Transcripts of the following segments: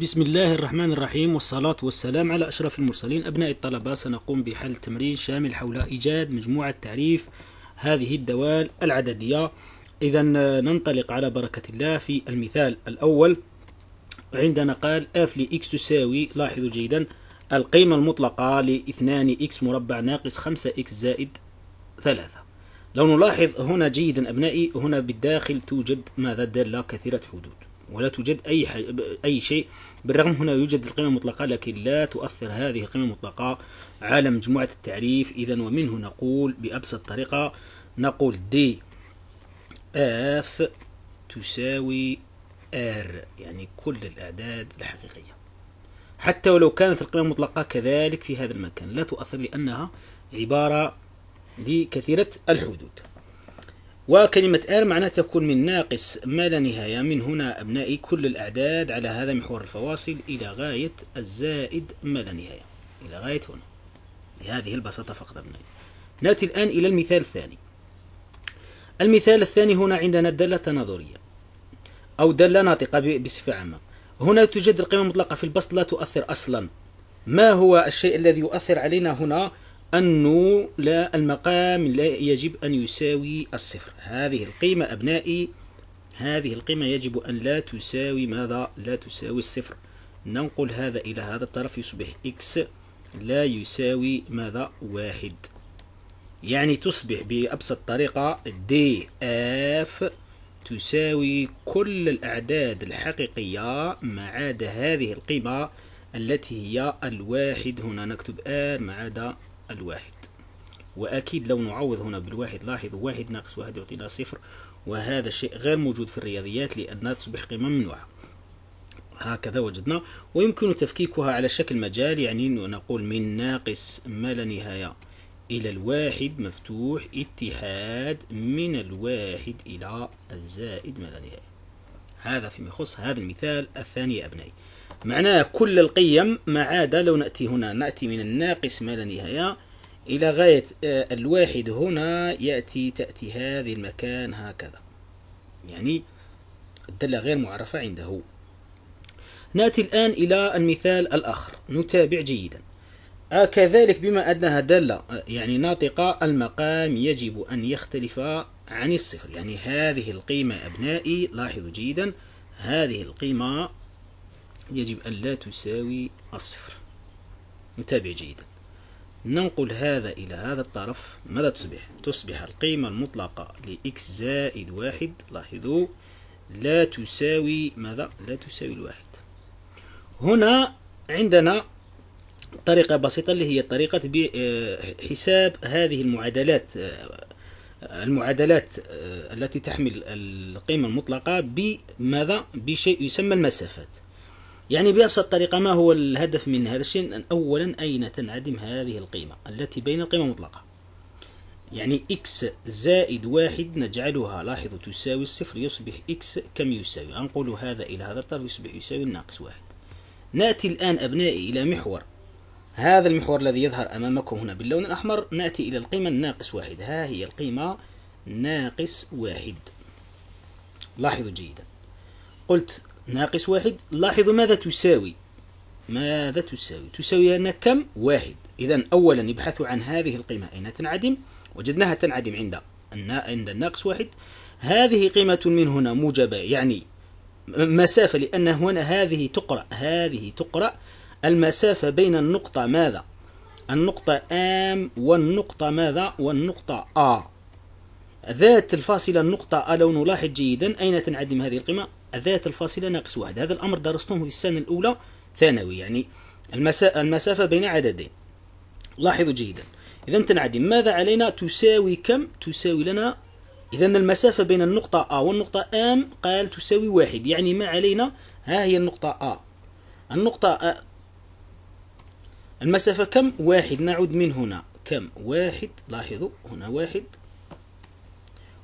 بسم الله الرحمن الرحيم والصلاة والسلام على أشرف المرسلين أبناء الطلبة سنقوم بحل تمرين شامل حول إيجاد مجموعة تعريف هذه الدوال العددية إذا ننطلق على بركة الله في المثال الأول عندنا قال اف لإكس تساوي لاحظوا جيدا القيمة المطلقة لاثنان إكس مربع ناقص خمسة إكس زائد ثلاثة لو نلاحظ هنا جيدا أبنائي هنا بالداخل توجد ماذا دالة كثيرة حدود ولا توجد أي, أي شيء بالرغم هنا يوجد القيمة المطلقة لكن لا تؤثر هذه القيمة المطلقة على مجموعة التعريف إذا ومنه نقول بأبسط طريقة نقول دي اف تساوي ار يعني كل الأعداد الحقيقية حتى ولو كانت القيمة المطلقة كذلك في هذا المكان لا تؤثر لأنها عبارة لكثيرة الحدود وكلمة آر معناها تكون من ناقص ما لا نهاية من هنا أبنائي كل الأعداد على هذا محور الفواصل إلى غاية الزائد ما لا نهاية إلى غاية هنا بهذه البساطة فقط أبنائي نأتي الآن إلى المثال الثاني المثال الثاني هنا عندنا دالة التناظرية أو دالة ناطقة بصفة عامة هنا توجد القيمة المطلقة في البسط لا تؤثر أصلا ما هو الشيء الذي يؤثر علينا هنا أنه لا المقام لا يجب أن يساوي الصفر هذه القيمة أبنائي هذه القيمة يجب أن لا تساوي ماذا؟ لا تساوي الصفر ننقل هذا إلى هذا الطرف يصبح إكس لا يساوي ماذا؟ واحد يعني تصبح بأبسط طريقة دي اف تساوي كل الأعداد الحقيقية ما عدا هذه القيمة التي هي الواحد هنا نكتب r ما عدا الواحد وأكيد لو نعوض هنا بالواحد لاحظوا واحد ناقص واحد يعطينا صفر وهذا الشيء غير موجود في الرياضيات لأنها تصبح قيمة ممنوعة هكذا وجدنا ويمكن تفكيكها على شكل مجال يعني نقول من ناقص ما لا نهاية إلى الواحد مفتوح اتحاد من الواحد إلى الزائد ما لا نهاية هذا فيما يخص هذا المثال الثاني يا أبنائي معناه كل القيم ما عدا لو نأتي هنا نأتي من الناقص ما لا نهاية إلى غاية آه، الواحد هنا يأتي تأتي هذه المكان هكذا يعني الدالة غير معرفة عنده نأتي الآن إلى المثال الآخر نتابع جيدا آه، كذلك بما أنها دالة آه، يعني ناطقة المقام يجب أن يختلف عن الصفر يعني هذه القيمة أبنائي لاحظوا جيدا هذه القيمة يجب أن لا تساوي الصفر نتابع جيدا ننقل هذا إلى هذا الطرف ماذا تصبح؟ تصبح القيمة المطلقة لإكس زائد واحد لاحظوا لا تساوي ماذا؟ لا تساوي الواحد هنا عندنا طريقة بسيطة اللي هي طريقة آه، حساب هذه المعادلات آه، المعادلات آه، التي تحمل القيمة المطلقة بماذا؟ بشيء يسمى المسافات يعني بأبسط طريقة ما هو الهدف من هذا الشيء؟ أن أولا أين تنعدم هذه القيمة التي بين القيمة المطلقة يعني x زائد واحد نجعلها لاحظوا تساوي الصفر يصبح x كم يساوي؟ أنقل هذا إلى هذا الطرف يصبح يساوي ناقص واحد ناتي الآن أبنائي إلى محور هذا المحور الذي يظهر أمامكم هنا باللون الأحمر نأتي إلى القيمة الناقص واحد ها هي القيمة ناقص واحد لاحظوا جيدا قلت ناقص واحد لاحظوا ماذا تساوي ماذا تساوي تساوي أن كم واحد إذا أولا يبحثوا عن هذه القيمة أين تنعدم وجدناها تنعدم عند عند الناقص واحد هذه قيمة من هنا موجبة يعني مسافة لأن هنا هذه تقرأ هذه تقرأ المسافة بين النقطة ماذا النقطة أم والنقطة ماذا والنقطة أ ذات الفاصلة النقطة أ لو نلاحظ جيدا أين تنعدم هذه القيمة ذات الفاصلة ناقص واحد هذا الأمر درستوه في السنة الأولى ثانوي يعني المسافة بين عددين لاحظوا جيدا إذا تنعدم ماذا علينا تساوي كم تساوي لنا إذا المسافة بين النقطة أ والنقطة أم قال تساوي واحد يعني ما علينا ها هي النقطة أ النقطة المسافة كم واحد نعود من هنا كم واحد لاحظوا هنا واحد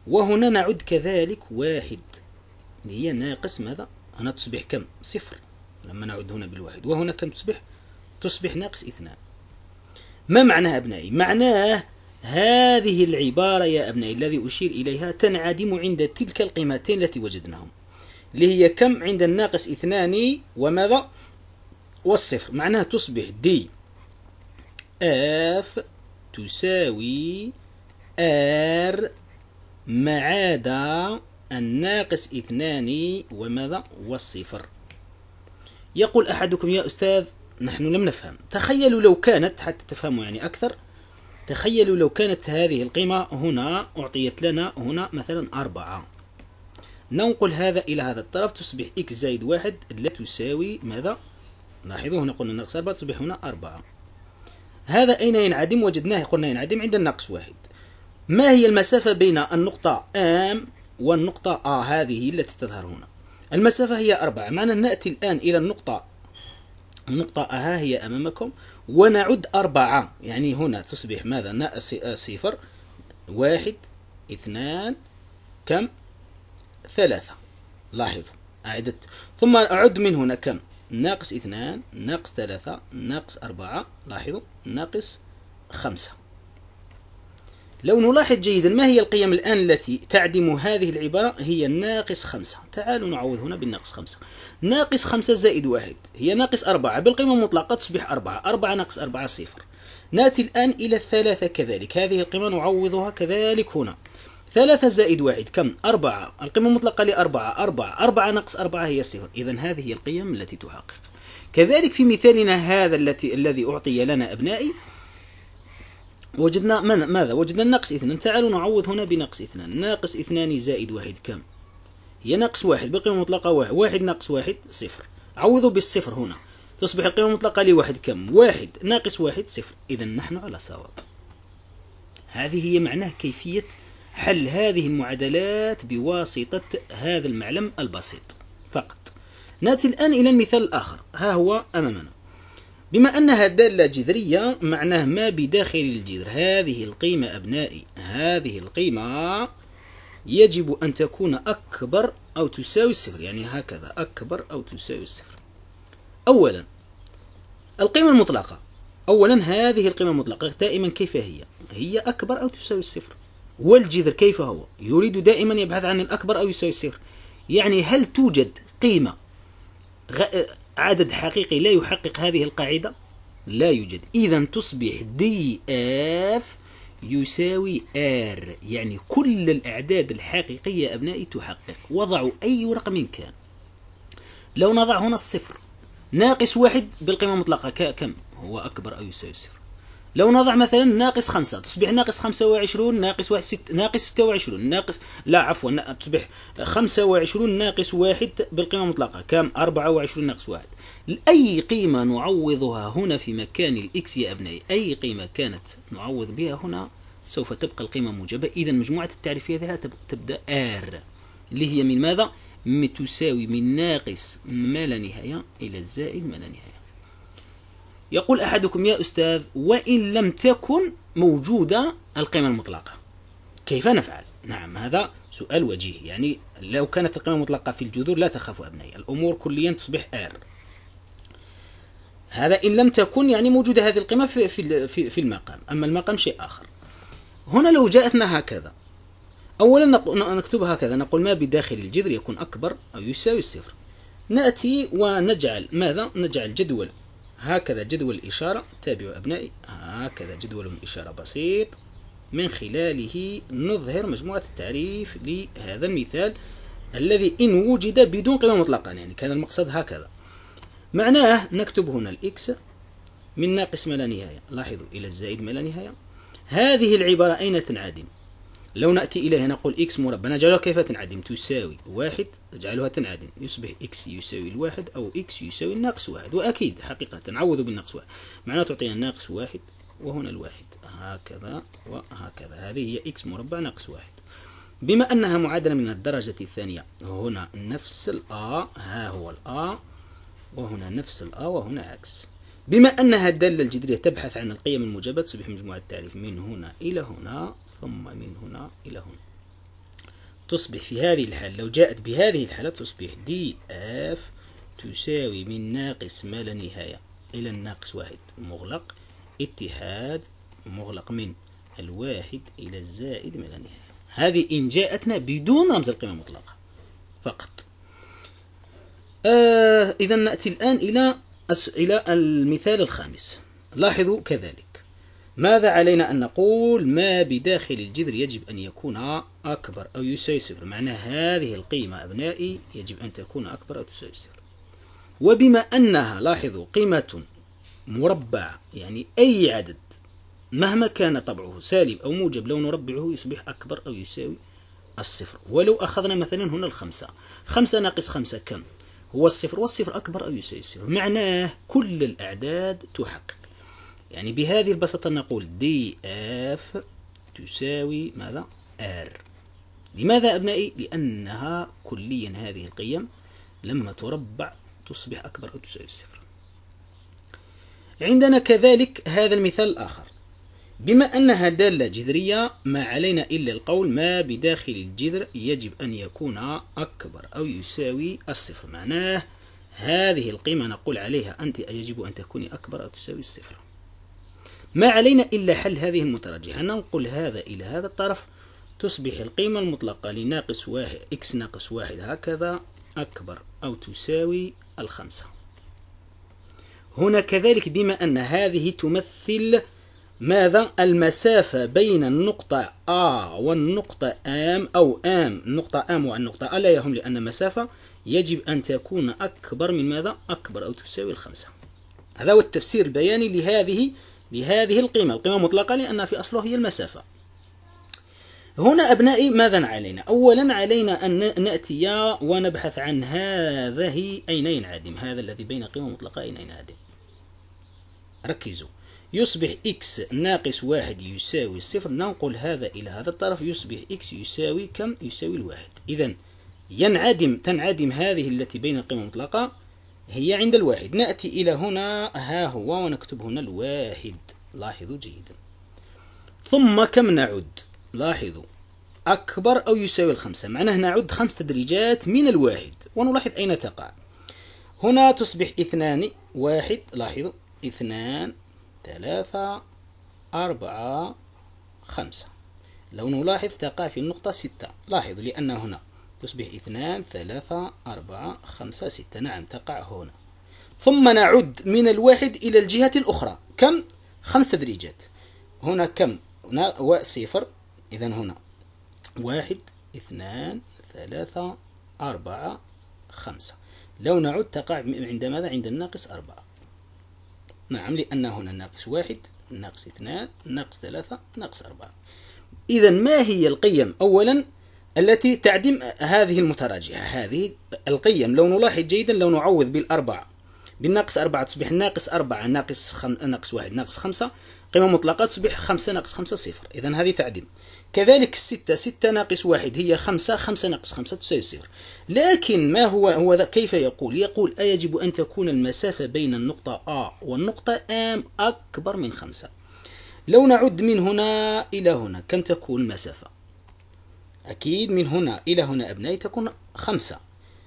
وهنا نعود كذلك واحد اللي هي ناقص ماذا هنا تصبح كم صفر لما نعود هنا بالواحد وهنا كم تصبح تصبح ناقص اثنان ما معناه أبنائي معناه هذه العبارة يا أبنائي الذي أشير إليها تنعدم عند تلك القيمتين التي وجدناهم اللي هي كم عند الناقص اثنان وماذا والصفر معناه تصبح دي F تساوي R ما عدا الناقص اثنان وماذا والصفر يقول أحدكم يا أستاذ نحن لم نفهم تخيلوا لو كانت حتى تفهموا يعني أكثر تخيلوا لو كانت هذه القيمة هنا أعطيت لنا هنا مثلا أربعة ننقل هذا إلى هذا الطرف تصبح إكس زائد واحد لا تساوي ماذا؟ لاحظوا هنا قلنا ناقص أربعة تصبح هنا أربعة هذا أين ينعدم وجدناه قلنا ينعدم عند الناقص واحد ما هي المسافة بين النقطة آم والنقطة آ هذه التي تظهر هنا المسافة هي أربعة معنا نأتي الآن إلى النقطة النقطة آ هي أمامكم ونعد أربعة يعني هنا تصبح ماذا ناقص صفر واحد اثنان كم ثلاثة لاحظوا أعدت ثم أعد من هنا كم ناقص اثنان ناقص ثلاثة ناقص أربعة لاحظوا ناقص خمسة لو نلاحظ جيدا ما هي القيم الآن التي تعدم هذه العبارة هي ناقص خمسة تعالوا نعوض هنا بالناقص خمسة ناقص خمسة زائد واحد هي ناقص أربعة بالقيمة المطلقة تصبح أربعة أربعة ناقص أربعة صفر نأتي الآن إلى الثلاثة كذلك هذه القيمة نعوضها كذلك هنا ثلاثة زائد واحد كم؟ أربعة القيمة المطلقة لأربعة أربعة أربعة نقص أربعة هي صفر إذا هذه القيم التي تحقق كذلك في مثالنا هذا التي الذي أعطي لنا أبنائي وجدنا من ماذا؟ وجدنا ناقص اثنان تعالوا نعوض هنا بنقص اثنان ناقص اثنان زائد واحد كم؟ هي نقص واحد بقيمة مطلقة واحد واحد ناقص واحد صفر عوضوا بالصفر هنا تصبح القيمة المطلقة لواحد كم؟ واحد ناقص واحد صفر إذا نحن على صواب هذه هي معناه كيفية حل هذه المعادلات بواسطة هذا المعلم البسيط فقط نأتي الآن إلى المثال الآخر ها هو أمامنا بما أنها دالة جذرية معناه ما بداخل الجذر هذه القيمة أبنائي هذه القيمة يجب أن تكون أكبر أو تساوي الصفر يعني هكذا أكبر أو تساوي الصفر أولا القيمة المطلقة أولا هذه القيمة المطلقة دائما كيف هي هي أكبر أو تساوي الصفر والجذر كيف هو يريد دائما يبحث عن الأكبر أو يسير يعني هل توجد قيمة عدد حقيقي لا يحقق هذه القاعدة لا يوجد إذا تصبح دي اف يساوي ار يعني كل الأعداد الحقيقية أبنائي تحقق وضعوا أي رقم كان لو نضع هنا الصفر ناقص واحد بالقيمة المطلقة كم هو أكبر أو يساوي صفر لو نضع مثلا ناقص خمسة تصبح ناقص خمسة وعشرون ناقص واحد ست ناقص ستة وعشرون ناقص لا عفوا تصبح خمسة وعشرون ناقص واحد بالقيمة المطلقة كم أربعة وعشرون ناقص واحد أي قيمة نعوضها هنا في مكان الإكس يا أبنائي أي قيمة كانت نعوض بها هنا سوف تبقى القيمة موجبة إذا مجموعة التعريفية ذها تبدأ ار اللي هي من ماذا؟ تساوي من ناقص ما لا نهاية إلى الزائد ما لا نهاية يقول أحدكم يا أستاذ وإن لم تكن موجودة القيمة المطلقة كيف نفعل؟ نعم هذا سؤال وجيه يعني لو كانت القيمة المطلقة في الجذور لا تخاف أبنائي الأمور كليا تصبح آر هذا إن لم تكن يعني موجودة هذه القيمة في, في, في, في المقام أما المقام شيء آخر هنا لو جاءتنا هكذا أولا نكتبها هكذا نقول ما بداخل الجذر يكون أكبر أو يساوي الصفر نأتي ونجعل ماذا؟ نجعل جدول هكذا جدول الإشارة تابعوا أبنائي هكذا جدول الإشارة بسيط من خلاله نظهر مجموعة التعريف لهذا المثال الذي إن وجد بدون قيمة مطلقة يعني كان المقصد هكذا معناه نكتب هنا الإكس من ناقص ما لا نهاية لاحظوا إلى الزائد ما لا نهاية هذه العبارة أين تنعدم لو نأتي إليها نقول إكس مربع نجعلها كيف تنعدم تساوي واحد نجعلها تنعدم يصبح إكس يساوي الواحد أو إكس يساوي الناقص واحد وأكيد حقيقة نعوض بالناقص واحد معناها تعطينا ناقص واحد وهنا الواحد هكذا وهكذا هذه هي إكس مربع ناقص واحد بما أنها معادلة من الدرجة الثانية هنا نفس الأ ها هو الأ وهنا نفس الأ وهنا عكس بما أنها الدالة الجذرية تبحث عن القيم الموجبة تصبح مجموعة التعريف من هنا إلى هنا ثم من هنا إلى هنا تصبح في هذه الحالة لو جاءت بهذه الحالة تصبح دي اف تساوي من ناقص ما لا نهاية إلى الناقص واحد مغلق اتحاد مغلق من الواحد إلى الزائد ما لا نهاية هذه إن جاءتنا بدون رمز القيمة المطلقة فقط آه إذا نأتي الآن إلى إلى المثال الخامس لاحظوا كذلك ماذا علينا أن نقول ما بداخل الجذر يجب أن يكون أكبر أو يساوي صفر معناه هذه القيمة أبنائي يجب أن تكون أكبر أو تساوي صفر وبما أنها لاحظوا قيمة مربعة يعني أي عدد مهما كان طبعه سالب أو موجب لو نربعه يصبح أكبر أو يساوي الصفر ولو أخذنا مثلا هنا الخمسة خمسة ناقص خمسة كم هو الصفر والصفر أكبر أو يساوي الصفر معناه كل الأعداد تحقق يعني بهذه البساطة نقول دي اف تساوي ماذا ار لماذا أبنائي؟ لأنها كليا هذه القيم لما تربع تصبح أكبر أو تساوي الصفر عندنا كذلك هذا المثال الآخر بما أنها دالة جذرية ما علينا إلا القول ما بداخل الجذر يجب أن يكون أكبر أو يساوي الصفر معناه هذه القيمة نقول عليها أنت يجب أن تكون أكبر أو تساوي الصفر ما علينا إلا حل هذه المترجحة ننقل هذا إلى هذا الطرف تصبح القيمة المطلقة لناقص واحد إكس ناقص واحد هكذا أكبر أو تساوي الخمسة هنا كذلك بما أن هذه تمثل ماذا المسافة بين النقطة A والنقطة M أو M النقطة M والنقطة A لا يهم لأن مسافة يجب أن تكون أكبر من ماذا أكبر أو تساوي الخمسة هذا هو التفسير البياني لهذه لهذه القيمة القيمة مطلقة لأن في أصله هي المسافة هنا أبنائي ماذا علينا أولا علينا أن نأتي ونبحث عن هذه أين ينعدم هذا الذي بين قيمة مطلقة أين ينعدم ركزوا يصبح x ناقص واحد يساوي صفر ننقل هذا إلى هذا الطرف يصبح x يساوي كم يساوي الواحد إذا ينعدم تنعدم هذه التي بين القيمة المطلقة هي عند الواحد نأتي إلى هنا ها هو ونكتب هنا الواحد لاحظوا جيدا ثم كم نعد لاحظوا أكبر أو يساوي الخمسة معناه نعد خمس تدريجات من الواحد ونلاحظ أين تقع هنا تصبح اثنان واحد لاحظوا اثنان ثلاثة أربعة خمسة لو نلاحظ تقع في النقطة ستة لاحظوا لأن هنا يصبح اثنان ثلاثة أربعة خمسة ستة نعم تقع هنا ثم نعد من الواحد إلى الجهة الأخرى كم؟ خمس تدريجات هنا كم؟ هنا صفر إذا هنا واحد اثنان ثلاثة أربعة خمسة لو نعد تقع عند ماذا؟ عند الناقص أربعة نعم لأن هنا ناقص واحد ناقص اثنان ناقص ثلاثة ناقص أربعة إذا ما هي القيم؟ أولا التي تعدم هذه المتراجعة هذه القيم لو نلاحظ جيدا لو نعوض بالأربعة بالناقص أربعة تصبح ناقص أربعة ناقص خم... ناقص واحد ناقص خمسة قيمة مطلقة تصبح خمسة ناقص خمسة صفر إذا هذه تعدم كذلك الستة ستة ناقص واحد هي خمسة خمسة ناقص خمسة تساوي صفر لكن ما هو هو كيف يقول يقول أيجب أن تكون المسافة بين النقطة ا والنقطة ام أكبر من خمسة لو نعد من هنا إلى هنا كم تكون المسافة أكيد من هنا إلى هنا أبنائي تكون خمسة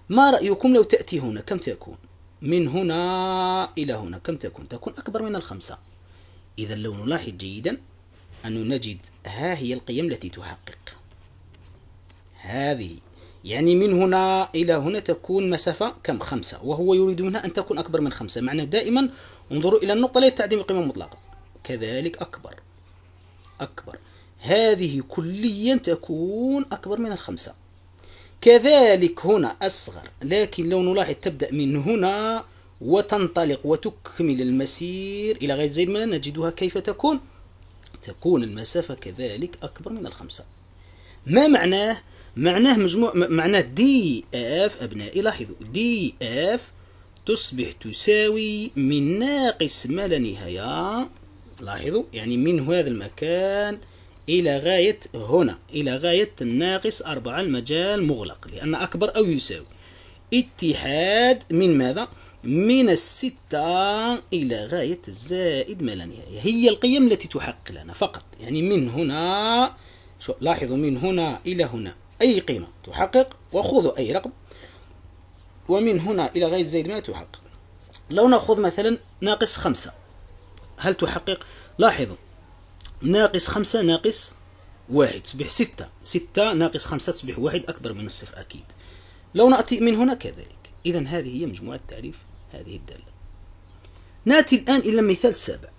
ما رأيكم لو تأتي هنا كم تكون من هنا إلى هنا كم تكون تكون أكبر من الخمسة إذا لو نلاحظ جيدا أن نجد ها هي القيم التي تحقق هذه يعني من هنا إلى هنا تكون مسافة كم خمسة وهو يريد منها أن تكون أكبر من خمسة معنى دائما انظروا إلى النقطة لا تعدم القيمة المطلقة كذلك أكبر أكبر هذه كليا تكون أكبر من الخمسة كذلك هنا أصغر لكن لو نلاحظ تبدأ من هنا وتنطلق وتكمل المسير إلى غاية زي ما نجدها كيف تكون تكون المسافة كذلك أكبر من الخمسة ما معناه؟ معناه مجموع معناه دي اف أبنائي لاحظوا دي اف تصبح تساوي من ناقص ما لا نهاية لاحظوا يعني من هذا المكان إلى غاية هنا إلى غاية ناقص أربعة المجال مغلق لأن أكبر أو يساوي اتحاد من ماذا؟ من الستة إلى غاية الزائد ما لا نهاية هي القيم التي تحقق لنا فقط يعني من هنا شو لاحظوا من هنا إلى هنا أي قيمة تحقق وخذوا أي رقم ومن هنا إلى غاية زائد ما تحقق لو نأخذ مثلا ناقص خمسة هل تحقق لاحظوا ناقص خمسة ناقص واحد تصبح ستة ستة ناقص خمسة تصبح واحد أكبر من الصفر أكيد لو نأتي من هنا كذلك إذا هذه هي مجموعة تعريف هذه الدالة نأتي الآن إلى المثال السابع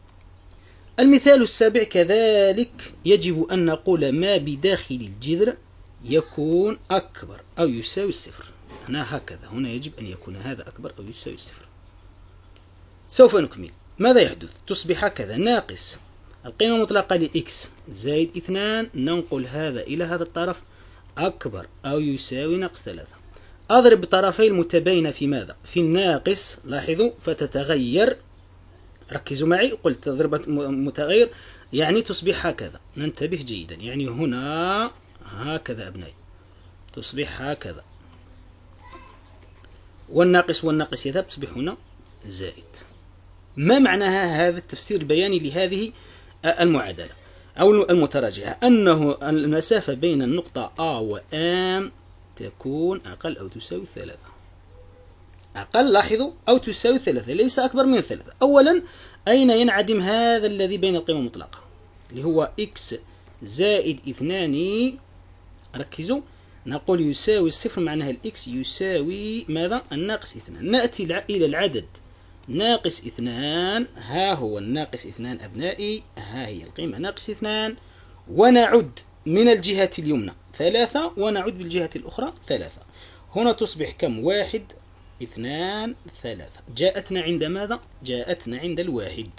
المثال السابع كذلك يجب أن نقول ما بداخل الجذر يكون أكبر أو يساوي الصفر هنا هكذا هنا يجب أن يكون هذا أكبر أو يساوي الصفر سوف نكمل ماذا يحدث تصبح هكذا ناقص القيمة المطلقة لإكس زائد اثنان ننقل هذا إلى هذا الطرف أكبر أو يساوي ناقص ثلاثة أضرب الطرفين المتباينة في ماذا؟ في الناقص لاحظوا فتتغير ركزوا معي قلت ضربة متغير يعني تصبح هكذا ننتبه جيدا يعني هنا هكذا أبنائي تصبح هكذا والناقص والناقص يذهب تصبح هنا زائد ما معنى هذا التفسير البياني لهذه المعادلة أو المتراجعة أنه المسافة بين النقطة A و M تكون أقل أو تساوي ثلاثة أقل لاحظوا أو تساوي ثلاثة ليس أكبر من ثلاثة أولا أين ينعدم هذا الذي بين القيمة المطلقة اللي هو x زائد اثنان ركزوا نقول يساوي الصفر معناها الإكس يساوي ماذا الناقص اثنان نأتي إلى العدد ناقص اثنان ها هو الناقص اثنان أبنائي ها هي القيمة ناقص اثنان ونعد من الجهة اليمنى ثلاثة ونعد بالجهة الأخرى ثلاثة هنا تصبح كم واحد اثنان ثلاثة جاءتنا عند ماذا؟ جاءتنا عند الواحد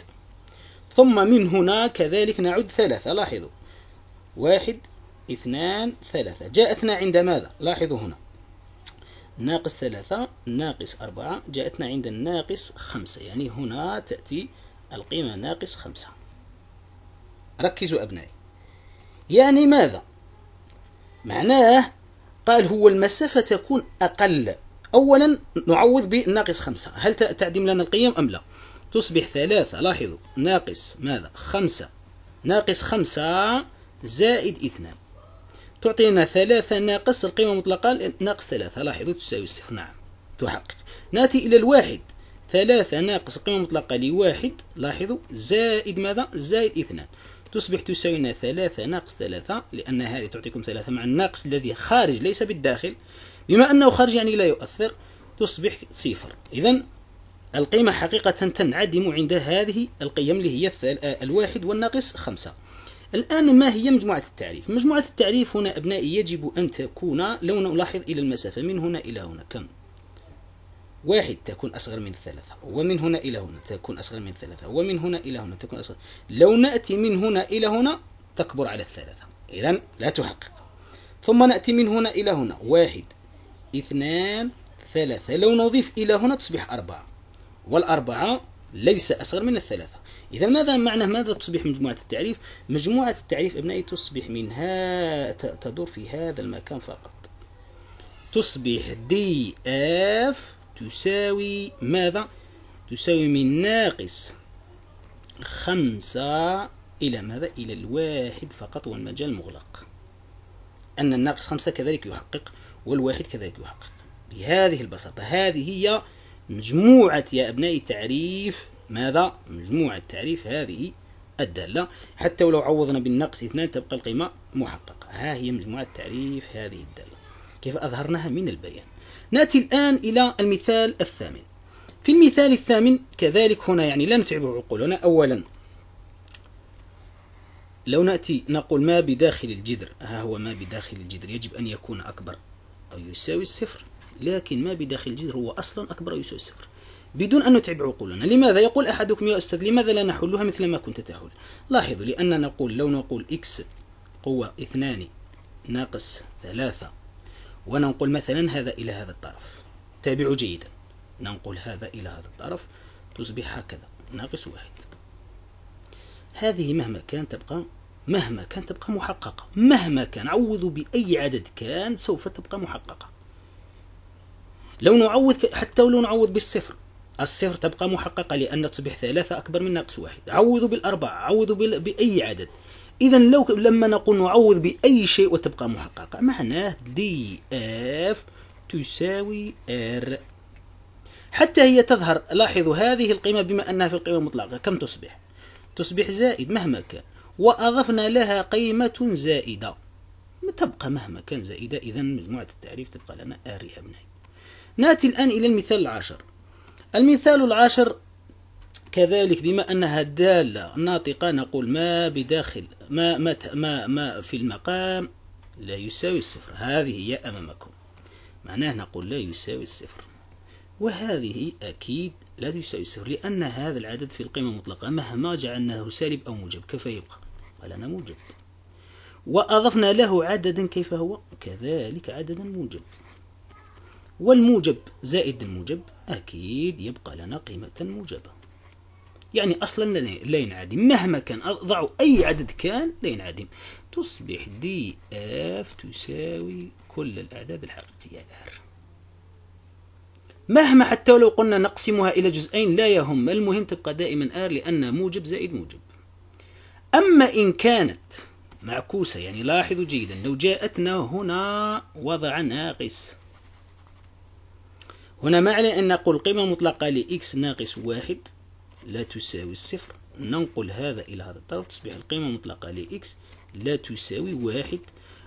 ثم من هنا كذلك نعد ثلاثة لاحظوا واحد اثنان ثلاثة جاءتنا عند ماذا؟ لاحظوا هنا ناقص ثلاثة ناقص أربعة جاءتنا عند الناقص خمسة يعني هنا تأتي القيمة ناقص خمسة ركزوا أبنائي يعني ماذا؟ معناه قال هو المسافة تكون أقل أولا نعوض بناقص خمسة هل تعدم لنا القيم أم لا؟ تصبح ثلاثة لاحظوا ناقص ماذا؟ خمسة ناقص خمسة زائد اثنان تعطينا ثلاثة ناقص القيمة المطلقة ناقص ثلاثة لاحظوا تساوي الصفر نعم تحقق نأتي إلى الواحد ثلاثة ناقص القيمة المطلقة لواحد لاحظوا زائد ماذا زائد اثنان تصبح تساوينا ثلاثة ناقص ثلاثة لأن هذه تعطيكم ثلاثة مع الناقص الذي خارج ليس بالداخل بما أنه خارج يعني لا يؤثر تصبح صفر إذا القيمة حقيقة تنعدم عند هذه القيم اللي هي آه، الواحد والناقص خمسة الآن ما هي مجموعة التعريف؟ مجموعة التعريف هنا أبنائي يجب أن تكون لو نلاحظ إلى المسافة من هنا إلى هنا كم؟ واحد تكون أصغر من ثلاثة ومن هنا إلى هنا تكون أصغر من ثلاثة ومن هنا إلى هنا تكون أصغر لو نأتي من هنا إلى هنا تكبر على الثلاثة إذا لا تحقق ثم نأتي من هنا إلى هنا واحد اثنان ثلاثة لو نضيف إلى هنا تصبح أربعة والأربعة ليس أصغر من الثلاثة إذا ماذا معنى ماذا تصبح مجموعة التعريف؟ مجموعة التعريف أبنائي تصبح منها تدور في هذا المكان فقط تصبح دي اف تساوي ماذا؟ تساوي من ناقص خمسة إلى ماذا؟ إلى الواحد فقط والمجال مغلق أن الناقص خمسة كذلك يحقق والواحد كذلك يحقق بهذه البساطة هذه هي مجموعة يا أبنائي تعريف ماذا مجموعة تعريف هذه الدالة حتى ولو عوضنا بالنقص اثنان تبقى القيمة محققة ها هي مجموعة تعريف هذه الدالة كيف أظهرناها من البيان نأتي الآن إلى المثال الثامن في المثال الثامن كذلك هنا يعني لا نتعبه عقولنا أولا لو نأتي نقول ما بداخل الجذر ها هو ما بداخل الجذر يجب أن يكون أكبر أو يساوي الصفر لكن ما بداخل الجذر هو أصلا أكبر أو يساوي الصفر بدون أن نتعب عقولنا لماذا يقول أحدكم يا أستاذ لماذا لا نحلها مثل ما كنت تحل لاحظوا لأننا نقول لو نقول إكس قوة اثنان ناقص ثلاثة وننقل مثلا هذا إلى هذا الطرف تابعوا جيدا ننقل هذا إلى هذا الطرف تصبح هكذا ناقص واحد هذه مهما كان تبقى مهما كان تبقى محققة مهما كان عوضوا بأي عدد كان سوف تبقى محققة لو نعوض حتى لو نعوض بالصفر الصفر تبقى محققة لأن تصبح ثلاثة أكبر من ناقص واحد عوضوا بالأربعة عوضوا بأي عدد إذا لو لما نقول نعوض بأي شيء وتبقى محققة معناه دي اف تساوي ار حتى هي تظهر لاحظوا هذه القيمة بما أنها في القيمة المطلقة كم تصبح؟ تصبح زائد مهما كان وأضفنا لها قيمة زائدة تبقى مهما كان زائدة إذا مجموعة التعريف تبقى لنا ار يا أبنائي نأتي الآن إلى المثال العاشر المثال العاشر كذلك بما أنها دالة ناطقة نقول ما بداخل ما ما ما, ما في المقام لا يساوي الصفر هذه هي أمامكم معناه نقول لا يساوي الصفر وهذه أكيد لا تساوي الصفر لأن هذا العدد في القيمة المطلقة مهما جعلناه سالب أو موجب كيف يبقى؟ قال أنا موجب وأضفنا له عددا كيف هو؟ كذلك عددا موجب والموجب زائد الموجب أكيد يبقى لنا قيمة موجبة يعني أصلا لا ينعدم مهما كان أضع أي عدد كان لا ينعدم تصبح دي اف تساوي كل الأعداد الحقيقية ار مهما حتى ولو قلنا نقسمها إلى جزئين لا يهم المهم تبقى دائما ار لأن موجب زائد موجب أما إن كانت معكوسة يعني لاحظوا جيدا لو جاءتنا هنا وضع ناقص هنا ما على أن نقول القيمة المطلقة لإكس ناقص واحد لا تساوي الصفر ننقل هذا إلى هذا الطرف تصبح القيمة المطلقة لإكس لا تساوي واحد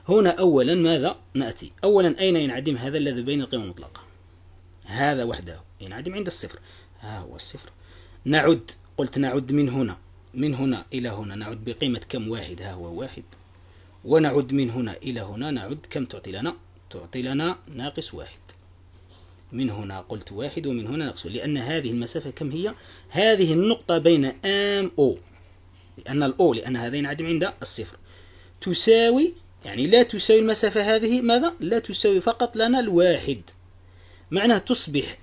هنا أولا ماذا نأتي أولا أين ينعدم هذا الذي بين القيمة المطلقة هذا وحده ينعدم عند الصفر ها هو الصفر نعد قلت نعد من هنا من هنا إلى هنا نعد بقيمة كم واحد ها هو واحد ونعد من هنا إلى هنا نعد كم تعطي لنا تعطي لنا ناقص واحد من هنا قلت واحد ومن هنا نقص لأن هذه المسافة كم هي؟ هذه النقطة بين أم أو لأن الأو لأن هذا ينعدم عند الصفر تساوي يعني لا تساوي المسافة هذه ماذا؟ لا تساوي فقط لنا الواحد معناه تصبح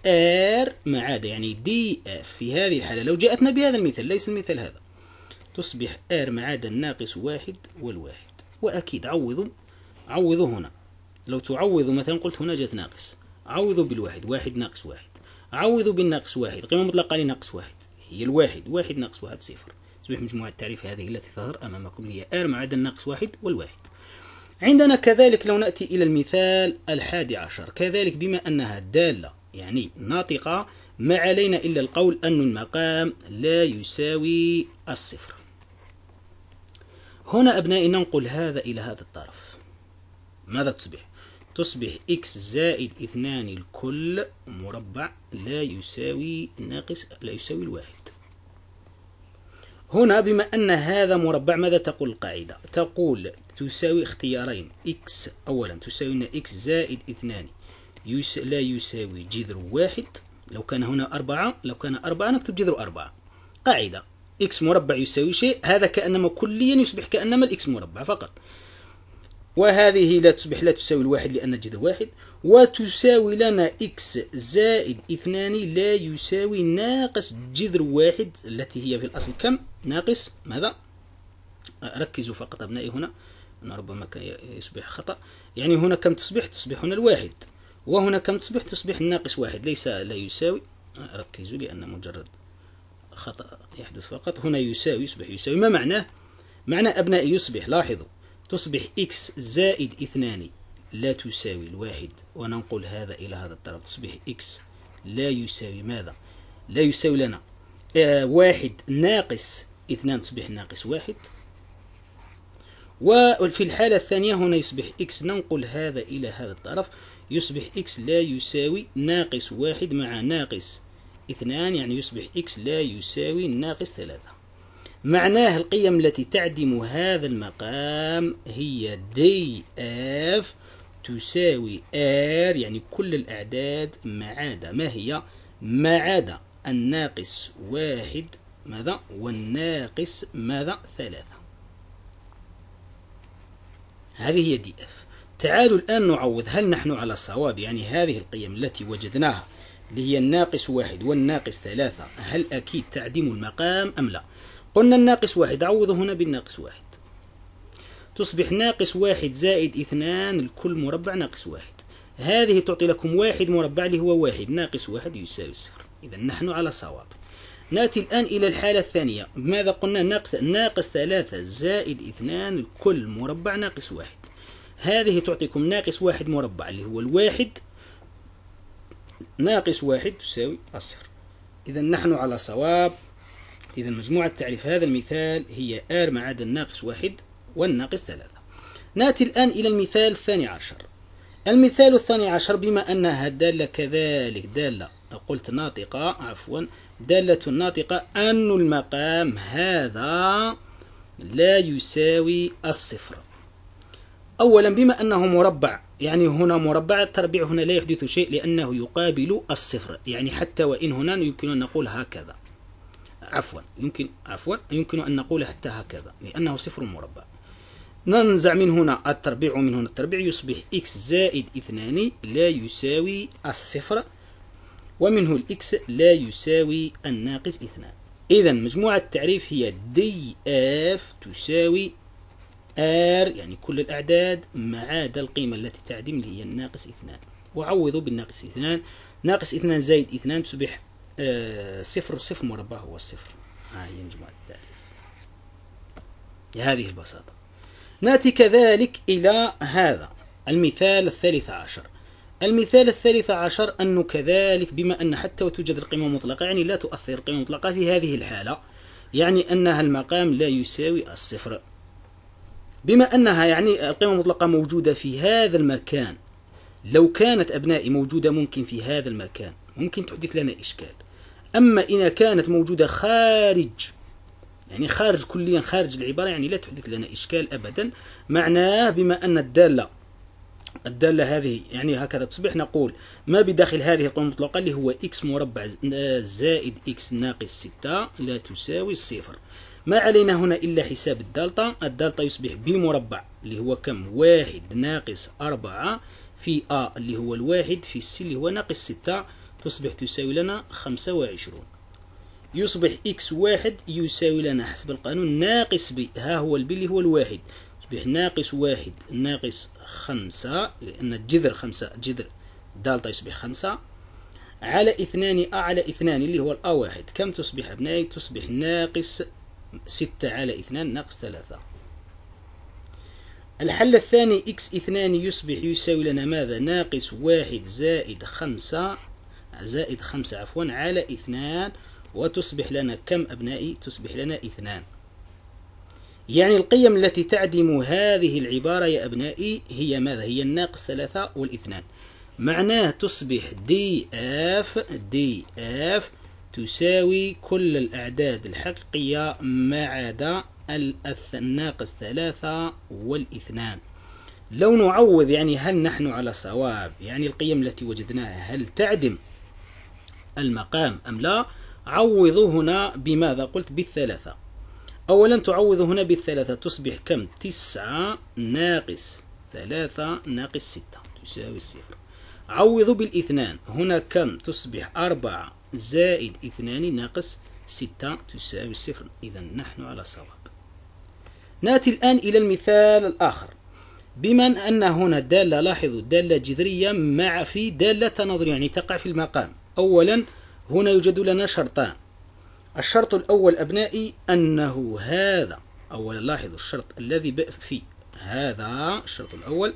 R معاد يعني دي اف في هذه الحالة لو جاءتنا بهذا المثال ليس المثال هذا تصبح R معاد الناقص واحد والواحد وأكيد عوضوا عوضوا هنا لو تعوضوا مثلا قلت هنا جت ناقص عوضوا بالواحد واحد ناقص واحد عوضوا بالناقص واحد قيمة مطلقة لناقص واحد هي الواحد واحد ناقص واحد صفر تصبح مجموعة التعريف هذه التي تظهر أمامكم هي R مع عدد الناقص واحد والواحد عندنا كذلك لو نأتي إلى المثال الحادي عشر كذلك بما أنها دالة يعني ناطقة ما علينا إلا القول أن المقام لا يساوي الصفر هنا أبنائي ننقل هذا إلى هذا الطرف ماذا تصبح؟ تصبح إكس زائد اثنان الكل مربع لا يساوي ناقص لا يساوي الواحد هنا بما أن هذا مربع ماذا تقول القاعدة؟ تقول تساوي اختيارين إكس أولا تساوي لنا إكس زائد اثنان يس... لا يساوي جذر واحد لو كان هنا أربعة لو كان أربعة نكتب جذر أربعة قاعدة إكس مربع يساوي شيء هذا كأنما كليا يصبح كأنما الإكس مربع فقط وهذه لا تصبح لا تساوي الواحد لأن الجذر واحد وتساوي لنا إكس زائد اثنان لا يساوي ناقص جذر واحد التي هي في الأصل كم ناقص ماذا ركزوا فقط أبنائي هنا أنا ربما يصبح خطأ يعني هنا كم تصبح تصبح هنا الواحد وهنا كم تصبح تصبح الناقص واحد ليس لا يساوي ركزوا لأن مجرد خطأ يحدث فقط هنا يساوي يصبح يساوي ما معناه معناه أبنائي يصبح لاحظوا تصبح إكس زائد اثنان لا تساوي الواحد وننقل هذا إلى هذا الطرف تصبح إكس لا يساوي ماذا لا يساوي لنا آه واحد ناقص اثنان تصبح ناقص واحد وفي الحالة الثانية هنا يصبح إكس ننقل هذا إلى هذا الطرف يصبح إكس لا يساوي ناقص واحد مع ناقص اثنان يعني يصبح إكس لا يساوي ناقص ثلاثة معناه القيم التي تعدم هذا المقام هي دي اف تساوي ار يعني كل الأعداد ما عدا ما هي ما عدا الناقص واحد ماذا والناقص ماذا ثلاثة هذه هي دي اف تعالوا الآن نعوض هل نحن على صواب يعني هذه القيم التي وجدناها اللي هي الناقص واحد والناقص ثلاثة هل أكيد تعدم المقام أم لا قلنا الناقص واحد عوض هنا بالناقص واحد تصبح ناقص واحد زائد اثنان الكل مربع ناقص واحد هذه تعطي لكم واحد مربع اللي هو واحد ناقص واحد يساوي صفر إذا نحن على صواب نأتي الآن إلى الحالة الثانية ماذا قلنا ناقص ناقص ثلاثة زائد اثنان الكل مربع ناقص واحد هذه تعطيكم ناقص واحد مربع اللي هو الواحد ناقص واحد تساوي الصفر إذا نحن على صواب إذا مجموعة تعريف هذا المثال هي R ما عدا الناقص واحد والناقص ثلاثة نأتي الآن إلى المثال الثاني عشر المثال الثاني عشر بما أنها دالة كذلك دالة قلت ناطقة عفوا دالة ناطقة أن المقام هذا لا يساوي الصفر أولا بما أنه مربع يعني هنا مربع التربيع هنا لا يحدث شيء لأنه يقابل الصفر يعني حتى وإن هنا يمكن أن نقول هكذا عفوا يمكن عفوا يمكن أن نقول حتى هكذا لأنه صفر مربع ننزع من هنا التربيع ومن هنا التربيع يصبح إكس زائد اثنان لا يساوي الصفر ومنه الإكس لا يساوي الناقص اثنان إذا مجموعة التعريف هي دي اف تساوي ار يعني كل الأعداد ما عدا القيمة التي تعدم اللي هي الناقص اثنان وعوضوا بالناقص اثنان ناقص اثنان زائد اثنان تصبح آه، صفر صفر مربع هو الصفر هاي هي مجموعة التعريف بهذه البساطة نأتي كذلك إلى هذا المثال الثالث عشر المثال الثالث عشر أنه كذلك بما أن حتى وتوجد القيمة المطلقة يعني لا تؤثر القيمة المطلقة في هذه الحالة يعني أنها المقام لا يساوي الصفر بما أنها يعني القيمة المطلقة موجودة في هذا المكان لو كانت أبنائي موجودة ممكن في هذا المكان ممكن تحدث لنا إشكال أما إذا كانت موجودة خارج يعني خارج كليا خارج العبارة يعني لا تحدث لنا إشكال أبدا معناه بما أن الدالة الدالة هذه يعني هكذا تصبح نقول ما بداخل هذه القوة المطلقة اللي هو x مربع آه، زائد x ناقص 6 لا تساوي الصفر ما علينا هنا إلا حساب الدالتا الدالتا يصبح ب مربع اللي هو كم واحد ناقص أربعة في أ اللي هو الواحد في السي اللي هو ناقص 6 تصبح تساوي لنا خمسة وعشرون يصبح إكس واحد يساوي لنا حسب القانون ناقص بي ها هو البي اللي هو الواحد يصبح ناقص واحد ناقص خمسة لأن الجذر خمسة جذر دالتا يصبح خمسة على اثنان أ على اثنان اللي هو الأ واحد كم تصبح أبنائي تصبح ناقص ستة على اثنان ناقص ثلاثة الحل الثاني إكس اثنان يصبح يساوي لنا ماذا ناقص واحد زائد خمسة زائد خمسة عفوا على اثنان وتصبح لنا كم أبنائي تصبح لنا اثنان يعني القيم التي تعدم هذه العبارة يا أبنائي هي ماذا هي الناقص ثلاثة والاثنان معناه تصبح دي اف دي اف تساوي كل الأعداد الحقيقية ما عدا الناقص ثلاثة والاثنان لو نعوض يعني هل نحن على صواب يعني القيم التي وجدناها هل تعدم المقام أم لا عوضوا هنا بماذا قلت بالثلاثة أولا تعوض هنا بالثلاثة تصبح كم تسعة ناقص ثلاثة ناقص ستة تساوي الصفر عوض بالاثنان هنا كم تصبح أربعة زائد اثنان ناقص ستة تساوي الصفر إذا نحن على صواب نأتي الآن إلى المثال الآخر بمن أن هنا دالة لاحظوا دالة جذرية مع في دالة نظرية يعني تقع في المقام أولا هنا يوجد لنا شرطان الشرط الأول أبنائي أنه هذا أولا لاحظوا الشرط الذي في هذا الشرط الأول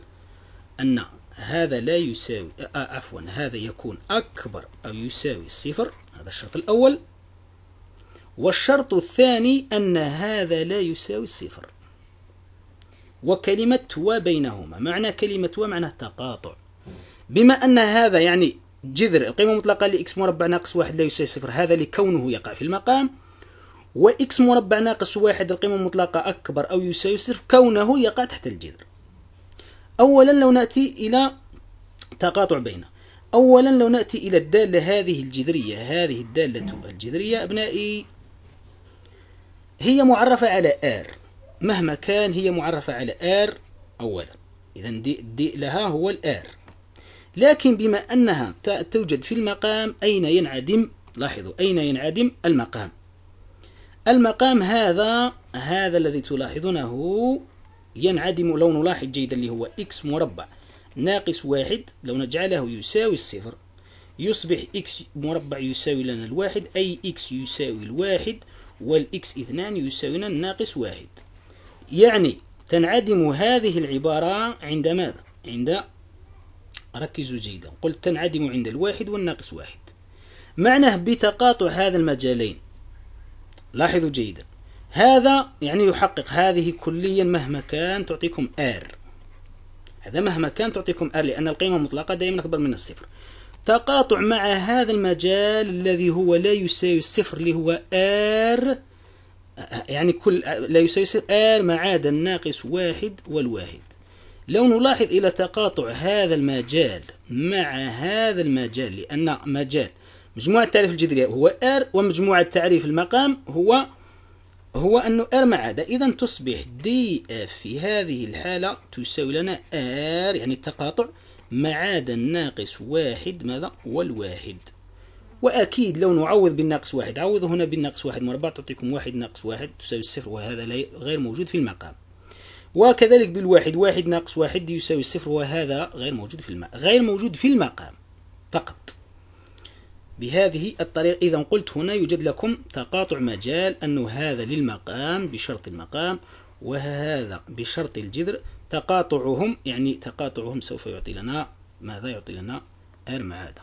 أن هذا لا يساوي عفوا هذا يكون أكبر أو يساوي الصفر هذا الشرط الأول والشرط الثاني أن هذا لا يساوي الصفر وكلمة و بينهما معنى كلمة و تقاطع بما أن هذا يعني جذر القيمة المطلقة لإكس مربع ناقص واحد لا يساوي صفر هذا لكونه يقع في المقام وإكس مربع ناقص واحد القيمة المطلقة أكبر أو يساوي صفر كونه يقع تحت الجذر أولا لو نأتي إلى تقاطع بينه أولا لو نأتي إلى الدالة هذه الجذرية هذه الدالة الجذرية أبنائي هي معرفة على R مهما كان هي معرفة على R أولا إذا دي, دي لها هو الآر لكن بما أنها توجد في المقام أين ينعدم لاحظوا أين ينعدم المقام المقام هذا هذا الذي تلاحظونه ينعدم لو نلاحظ جيدا اللي هو x مربع ناقص واحد لو نجعله يساوي الصفر يصبح x مربع يساوي لنا الواحد أي x يساوي الواحد والإكس اثنان يساوي لنا الناقص واحد يعني تنعدم هذه العبارة عند ماذا؟ عند ركزوا جيدا قلت تنعدم عند الواحد والناقص واحد معناه بتقاطع هذا المجالين لاحظوا جيدا هذا يعني يحقق هذه كليا مهما كان تعطيكم ار هذا مهما كان تعطيكم ار لان القيمه المطلقه دائما اكبر من الصفر تقاطع مع هذا المجال الذي هو لا يساوي الصفر اللي هو ار يعني كل لا يساوي ار ما عدا الناقص واحد والواحد لو نلاحظ إلى تقاطع هذا المجال مع هذا المجال لأن مجال مجموعة التعريف الجذرية هو R ومجموعة تعريف المقام هو هو أنه R مع هذا إذا تصبح دي اف في هذه الحالة تساوي لنا R يعني التقاطع مع عادة الناقص واحد ماذا والواحد وأكيد لو نعوض بالناقص واحد عوض هنا بالناقص واحد مربع تعطيكم واحد ناقص واحد تساوي الصفر وهذا غير موجود في المقام وكذلك بالواحد واحد ناقص واحد يساوي صفر وهذا غير موجود في الماء غير موجود في المقام فقط بهذه الطريقة إذا قلت هنا يوجد لكم تقاطع مجال أن هذا للمقام بشرط المقام وهذا بشرط الجذر تقاطعهم يعني تقاطعهم سوف يعطي لنا ماذا يعطي لنا المعادة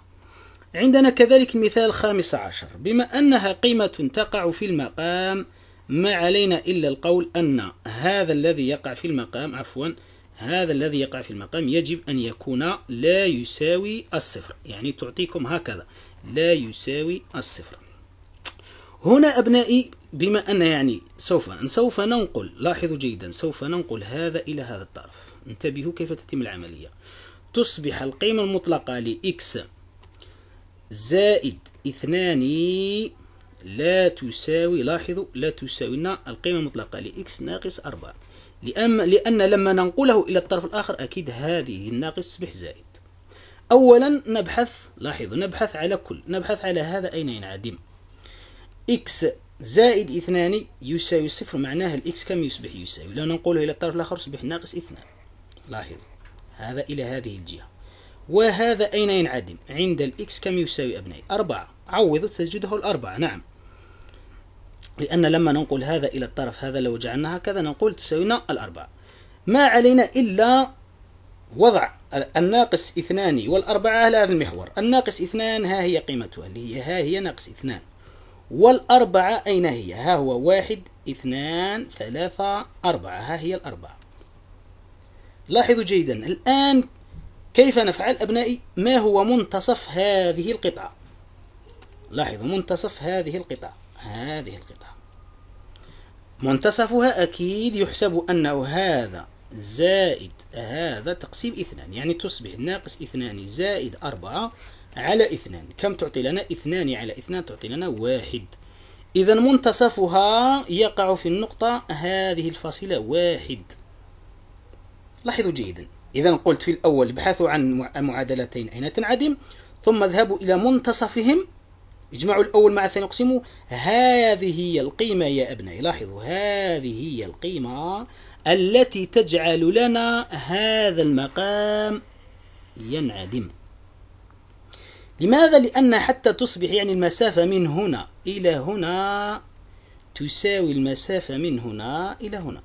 عندنا كذلك المثال الخامس عشر بما أنها قيمة تقع في المقام ما علينا إلا القول أن هذا الذي يقع في المقام عفوا هذا الذي يقع في المقام يجب أن يكون لا يساوي الصفر يعني تعطيكم هكذا لا يساوي الصفر هنا أبنائي بما أن يعني سوف سوف ننقل لاحظوا جيدا سوف ننقل هذا إلى هذا الطرف انتبهوا كيف تتم العملية تصبح القيمة المطلقة لإكس زائد اثنان لا تساوي لاحظوا لا تساوي لنا القيمة المطلقة لإكس ناقص أربعة لأن, لأن لما ننقله إلى الطرف الآخر أكيد هذه الناقص تصبح زائد أولا نبحث لاحظوا نبحث على كل نبحث على هذا أين ينعدم إكس زائد اثنان يساوي صفر معناها الإكس كم يصبح يساوي لو ننقله إلى الطرف الآخر يصبح ناقص اثنان لاحظوا هذا إلى هذه الجهة وهذا أين ينعدم عند الإكس كم يساوي أبنائي أربعة عوضوا تجده الأربعة نعم لأن لما ننقل هذا إلى الطرف هذا لو جعلنا هكذا نقول تساوينا الأربعة ما علينا إلا وضع الناقص اثنان والأربعة على هذا المحور الناقص اثنان ها هي قيمتها اللي هي ها هي ناقص اثنان والأربعة أين هي ها هو واحد اثنان ثلاثة أربعة ها هي الأربعة لاحظوا جيدا الآن كيف نفعل أبنائي ما هو منتصف هذه القطعة لاحظوا منتصف هذه القطعة هذه القطعة منتصفها أكيد يحسب أنه هذا زائد هذا تقسيم اثنان يعني تصبح ناقص اثنان زائد أربعة على اثنان كم تعطي لنا اثنان على اثنان تعطي لنا واحد إذا منتصفها يقع في النقطة هذه الفاصلة واحد لاحظوا جيدا إذا قلت في الأول ابحثوا عن معادلتين أين تنعدم ثم اذهبوا إلى منتصفهم اجمعوا الأول مع الثاني اقسموا هذه هي القيمة يا أبنائي لاحظوا هذه هي القيمة التي تجعل لنا هذا المقام ينعدم لماذا؟ لأن حتى تصبح يعني المسافة من هنا إلى هنا تساوي المسافة من هنا إلى هنا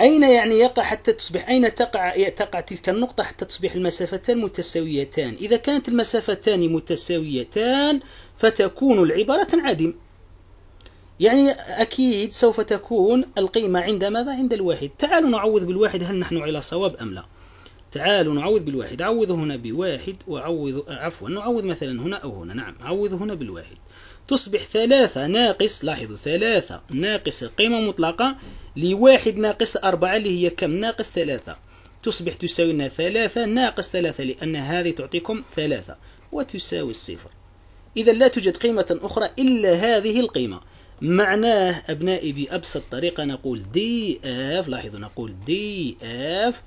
أين يعني يقع حتى تصبح أين تقع تقع تلك النقطة حتى تصبح المسافتان متساويتان إذا كانت المسافتان متساويتان فتكون العبارة عدم يعني أكيد سوف تكون القيمة عند ماذا؟ عند الواحد تعالوا نعوض بالواحد هل نحن على صواب أم لا تعالوا نعوض بالواحد عوض هنا بواحد وعوض عفوا نعوض مثلا هنا أو هنا نعم عوض هنا بالواحد تصبح ثلاثة ناقص لاحظوا ثلاثة ناقص القيمة المطلقة لواحد ناقص أربعة اللي هي كم ناقص ثلاثة تصبح تساوي لنا ثلاثة ناقص ثلاثة لأن هذه تعطيكم ثلاثة وتساوي الصفر إذا لا توجد قيمة أخرى إلا هذه القيمة معناه أبنائي بأبسط طريقة نقول دي اف لاحظوا نقول دي اف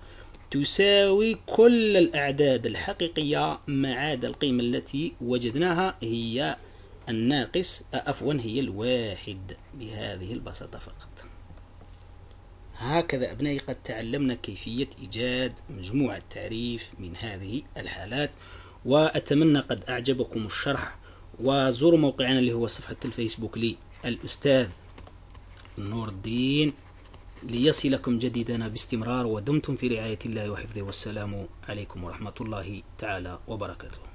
تساوي كل الأعداد الحقيقية ما عدا القيمة التي وجدناها هي الناقص آه، عفوا هي الواحد بهذه البساطة فقط هكذا أبنائي قد تعلمنا كيفية إيجاد مجموعة تعريف من هذه الحالات وأتمنى قد أعجبكم الشرح وزوروا موقعنا اللي هو صفحة الفيسبوك للأستاذ نور الدين ليصلكم جديدنا باستمرار ودمتم في رعاية الله وحفظه والسلام عليكم ورحمة الله تعالى وبركاته